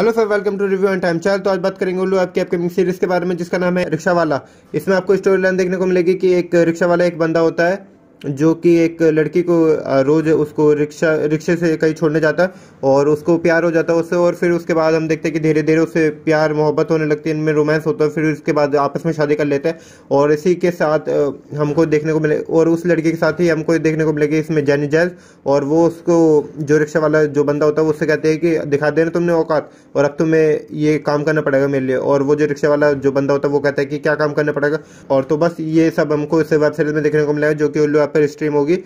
hello sir welcome to review and time चल तो आज बात करेंगे उल्लू आपकी अपकमिंग सीरीज के बारे में जिसका नाम है रिक्शा वाला इसमें आपको स्टोरी लाइन देखने को मिलेगी कि एक रिक्शा वाला एक बंदा होता है जो कि एक लड़की को रोज उसको रिक्शा रिक्शे से कहीं छोड़ने जाता है और उसको प्यार हो जाता है उससे और फिर उसके बाद हम देखते हैं कि धीरे धीरे उससे प्यार मोहब्बत होने लगती है इनमें रोमांस होता है फिर उसके बाद आपस में शादी कर लेते हैं और इसी के साथ हमको देखने को मिले और उस लड़की के साथ ही हमको देखने को मिलेगी इसमें जैन जैज और वो उसको जो रिक्शा वाला जो बंदा होता है उससे कहते हैं कि दिखा देना तुमने औकात और अब तुम्हें ये काम करना पड़ेगा मेरे लिए और वो जो रिक्शा वाला जो बंदा होता है वो कहता है कि क्या काम करना पड़ेगा और तो बस ये सब हमको इस वेब सीरीज में देखने को मिलेगा जो कि यहाँ पर स्ट्रीम होगी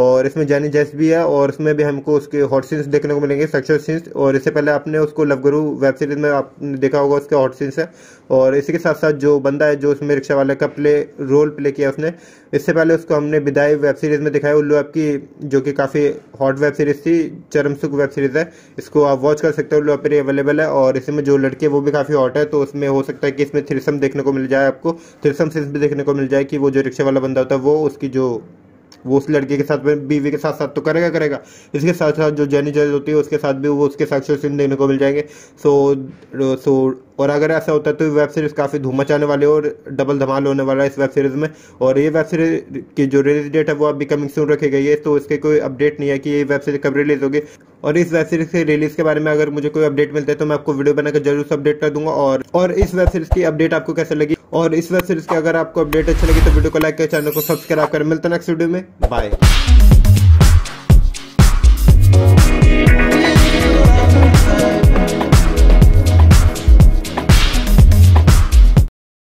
और इसमें जैनी जैस भी है और इसमें भी हमको उसके हॉट सीन्स देखने को मिलेंगे सेक्शन सीन्स और इससे पहले आपने उसको लव गुरु वेब सीरीज में आपने देखा होगा उसके हॉट सीन्स है और इसी के साथ साथ जो बंदा है जो उसमें रिक्शा वाले का प्ले रोल प्ले किया उसने इससे पहले उसको हमने विदाई वेब सीरीज में दिखाया उल्लू ऐप की जो कि काफ़ी हॉट वेब सीरीज थी चरमसुख वेब सीरीज है इसको आप वॉच कर सकते हो उल्लू ऐप पर अवेलेबल है और इसमें जो लड़के वो भी काफ़ी हॉट है तो उसमें हो सकता है कि इसमें थ्रिसम देखने को मिल जाए आपको थ्रिसम सीन्स भी देखने को मिल जाए कि वो जो रिक्शा वाला बंदा होता है वो उसकी जो वो उस लड़के के साथ बीवी के साथ साथ तो करेगा करेगा इसके साथ साथ जो जैनी जज होती है उसके साथ भी वो उसके साक्ष्य सीन देखने को मिल जाएंगे सो सो और अगर ऐसा होता है तो वेब सीरीज़ काफ़ी धूम मचाने वाली और डबल धमाल होने वाला है इस वेब सीरीज़ में और ये वेब सीरीज की जो रिलीज डेट है वो अभी कमिंग सून रखी गई है तो इसके कोई अपडेट नहीं है कि ये वेब सीरीज कब रिलीज़ होगी और इस वेब सीरीज के रिलीज़ के बारे में अगर मुझे कोई अपडेट मिलता है तो मैं आपको वीडियो बनाकर जरूर से अपडेट कर दूंगा और और इस वेब सीरीज़ की अपडेट आपको कैसे लगी और इस वेब सीरीज़ की अगर आपको अपडेट अच्छी लगी तो वीडियो को लाइक कर चैनल को सब्सक्राइब कर मिलता नेक्स्ट वीडियो में बाय